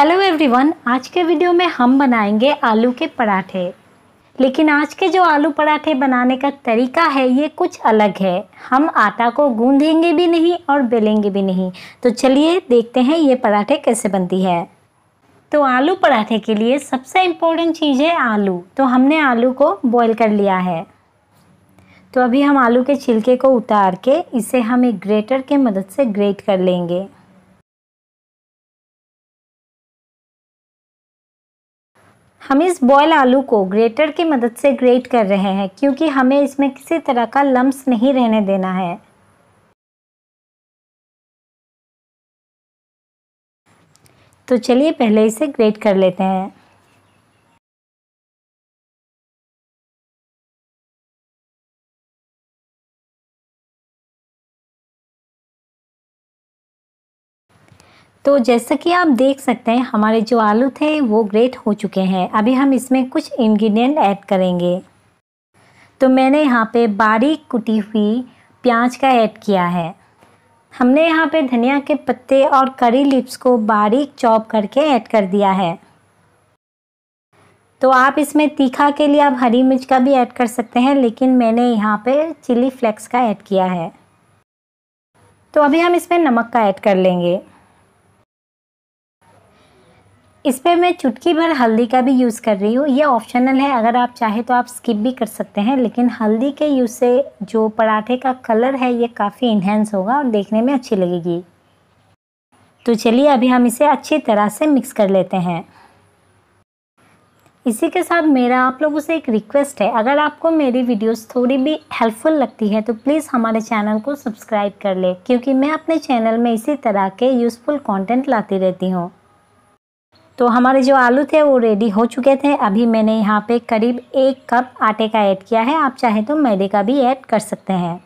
hello everyone आज के video में हम बनाएंगे आलू के पराठे लेकिन आज के जो आलू पराठे बनाने का तरीका है ये कुछ अलग है हम आटा को गूंधेंगे भी नहीं और बेलेंगे भी नहीं तो चलिए देखते हैं ये पराठे कैसे बनती है तो आलू पराठे के लिए सबसे इम्पोर्टेंट चीज़ है आलू तो हमने आलू को बॉईल कर लिया है तो अभी हम आलू के छिलके को उतार के इसे हम एक ग्रेटर के मदद से ग्रेट कर लेंगे हम इस बॉयल आलू को ग्रेटर की मदद से ग्रेट कर रहे हैं क्योंकि हमें इसमें किसी तरह का लम्ब नहीं रहने देना है तो चलिए पहले इसे ग्रेट कर लेते हैं तो जैसा कि आप देख सकते हैं हमारे जो आलू थे वो ग्रेट हो चुके हैं अभी हम इसमें कुछ इंग्रेडिएंट ऐड करेंगे तो मैंने यहाँ पे बारीक कुटी हुई प्याज का ऐड किया है हमने यहाँ पे धनिया के पत्ते और करी लिप्स को बारीक चॉप करके ऐड कर दिया है तो आप इसमें तीखा के लिए आप हरी मिर्च का भी ऐड कर सकते हैं लेकिन मैंने यहाँ पर चिली फ्लेक्स का ऐड किया है तो अभी हम इसमें नमक का ऐड कर लेंगे इस पर मैं चुटकी भर हल्दी का भी यूज़ कर रही हूँ ये ऑप्शनल है अगर आप चाहे तो आप स्किप भी कर सकते हैं लेकिन हल्दी के यूज़ से जो पराठे का कलर है ये काफ़ी इन्हेंस होगा और देखने में अच्छी लगेगी तो चलिए अभी हम इसे अच्छी तरह से मिक्स कर लेते हैं इसी के साथ मेरा आप लोगों से एक रिक्वेस्ट है अगर आपको मेरी वीडियोस थोड़ी भी हेल्पफुल लगती है तो प्लीज़ हमारे चैनल को सब्सक्राइब कर ले क्योंकि मैं अपने चैनल में इसी तरह के यूज़फुल कंटेंट लाती रहती हूँ तो हमारे जो आलू थे वो रेडी हो चुके थे अभी मैंने यहाँ पे करीब एक कप आटे का ऐड किया है आप चाहें तो मैदे का भी ऐड कर सकते हैं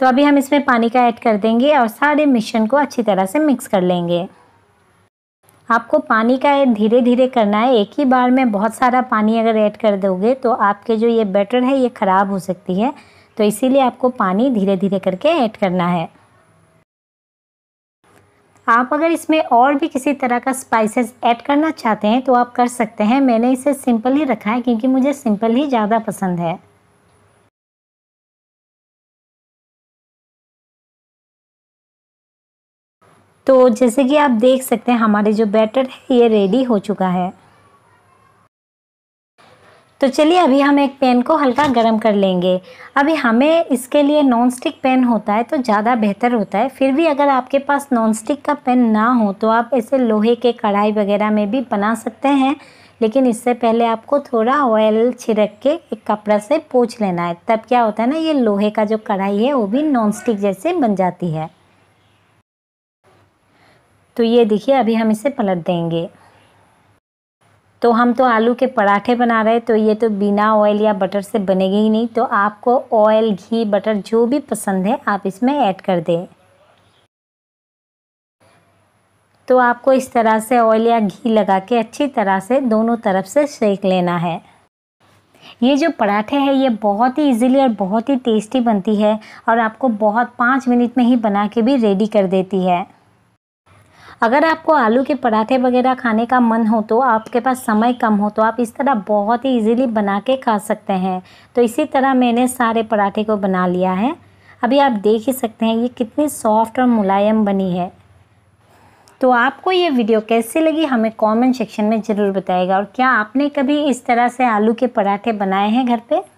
तो अभी हम इसमें पानी का ऐड कर देंगे और सारे मिश्रण को अच्छी तरह से मिक्स कर लेंगे आपको पानी का ऐड धीरे धीरे करना है एक ही बार में बहुत सारा पानी अगर ऐड कर दोगे तो आपके जो ये बैटर है ये ख़राब हो सकती है तो इसीलिए आपको पानी धीरे धीरे करके ऐड करना है आप अगर इसमें और भी किसी तरह का स्पाइसेस ऐड करना चाहते हैं तो आप कर सकते हैं मैंने इसे सिंपल ही रखा है क्योंकि मुझे सिंपल ही ज़्यादा पसंद है तो जैसे कि आप देख सकते हैं हमारे जो बैटर है ये रेडी हो चुका है तो चलिए अभी हम एक पैन को हल्का गर्म कर लेंगे अभी हमें इसके लिए नॉन स्टिक पैन होता है तो ज़्यादा बेहतर होता है फिर भी अगर आपके पास नॉन स्टिक का पैन ना हो तो आप ऐसे लोहे के कढ़ाई वगैरह में भी बना सकते हैं लेकिन इससे पहले आपको थोड़ा ऑयल छिड़क के एक कपड़ा से पोछ लेना है तब क्या होता है ना ये लोहे का जो कढ़ाई है वो भी नॉन स्टिक जैसे बन जाती है तो ये देखिए अभी हम इसे पलट देंगे तो हम तो आलू के पराठे बना रहे तो ये तो बिना ऑयल या बटर से बनेगी ही नहीं तो आपको ऑयल घी बटर जो भी पसंद है आप इसमें ऐड कर दें तो आपको इस तरह से ऑयल या घी लगा के अच्छी तरह से दोनों तरफ से सेक लेना है ये जो पराठे हैं ये बहुत ही इजीली और बहुत ही टेस्टी बनती है और आपको बहुत पाँच मिनट में ही बना के भी रेडी कर देती है अगर आपको आलू के पराठे वगैरह खाने का मन हो तो आपके पास समय कम हो तो आप इस तरह बहुत ही इजीली बना के खा सकते हैं तो इसी तरह मैंने सारे पराठे को बना लिया है अभी आप देख ही सकते हैं ये कितनी सॉफ्ट और मुलायम बनी है तो आपको ये वीडियो कैसी लगी हमें कमेंट सेक्शन में ज़रूर बताएगा और क्या आपने कभी इस तरह से आलू के पराठे बनाए हैं घर पे